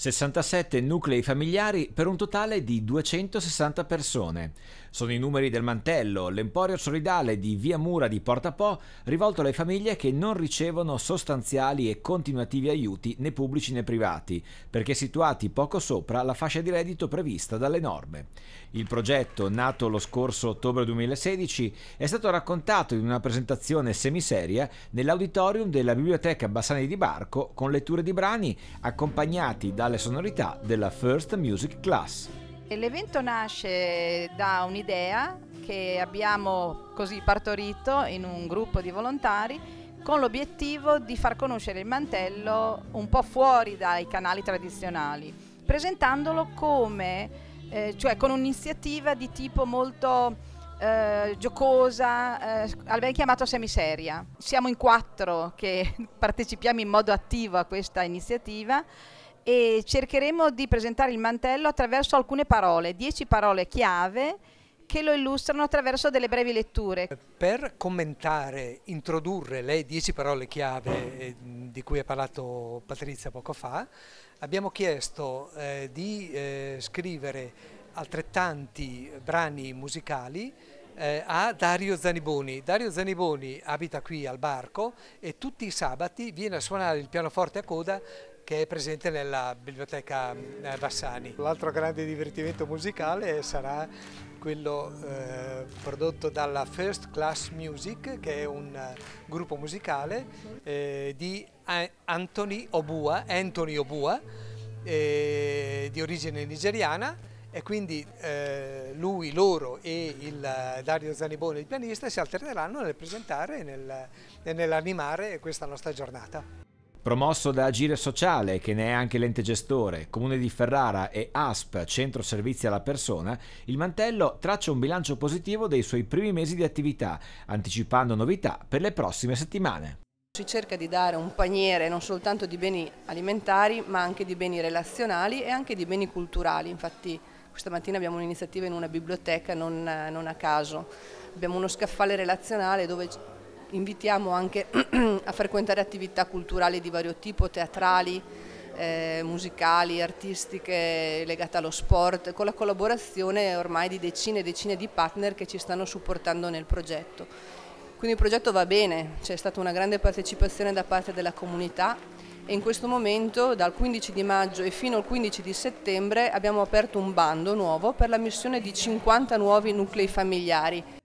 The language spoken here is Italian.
67 nuclei familiari per un totale di 260 persone. Sono i numeri del mantello, l'emporio solidale di Via Mura di Porta Po, rivolto alle famiglie che non ricevono sostanziali e continuativi aiuti né pubblici né privati, perché situati poco sopra la fascia di reddito prevista dalle norme. Il progetto, nato lo scorso ottobre 2016, è stato raccontato in una presentazione semiseria nell'auditorium della Biblioteca Bassani di Barco con letture di brani accompagnati dal alle sonorità della First Music Class. L'evento nasce da un'idea che abbiamo così partorito in un gruppo di volontari con l'obiettivo di far conoscere il mantello un po' fuori dai canali tradizionali, presentandolo come, eh, cioè con un'iniziativa di tipo molto eh, giocosa, eh, al ben chiamato semiseria. Siamo in quattro che partecipiamo in modo attivo a questa iniziativa e cercheremo di presentare il mantello attraverso alcune parole, dieci parole chiave che lo illustrano attraverso delle brevi letture. Per commentare, introdurre le dieci parole chiave eh, di cui ha parlato Patrizia poco fa, abbiamo chiesto eh, di eh, scrivere altrettanti brani musicali eh, a Dario Zaniboni. Dario Zaniboni abita qui al Barco e tutti i sabati viene a suonare il pianoforte a coda che è presente nella biblioteca eh, Bassani. L'altro grande divertimento musicale sarà quello eh, prodotto dalla First Class Music, che è un eh, gruppo musicale eh, di eh, Anthony Obua, Anthony Obua eh, di origine nigeriana e quindi lui, loro e il Dario Zanibone, il pianista, si alterneranno nel presentare e nel, nell'animare questa nostra giornata. Promosso da Agire Sociale, che ne è anche l'ente gestore, Comune di Ferrara e ASP, Centro Servizi alla Persona, il mantello traccia un bilancio positivo dei suoi primi mesi di attività, anticipando novità per le prossime settimane. Si cerca di dare un paniere non soltanto di beni alimentari, ma anche di beni relazionali e anche di beni culturali. Infatti questa mattina abbiamo un'iniziativa in una biblioteca, non, non a caso. Abbiamo uno scaffale relazionale dove invitiamo anche a frequentare attività culturali di vario tipo, teatrali, eh, musicali, artistiche legate allo sport, con la collaborazione ormai di decine e decine di partner che ci stanno supportando nel progetto. Quindi il progetto va bene, c'è stata una grande partecipazione da parte della comunità e in questo momento dal 15 di maggio e fino al 15 di settembre abbiamo aperto un bando nuovo per la missione di 50 nuovi nuclei familiari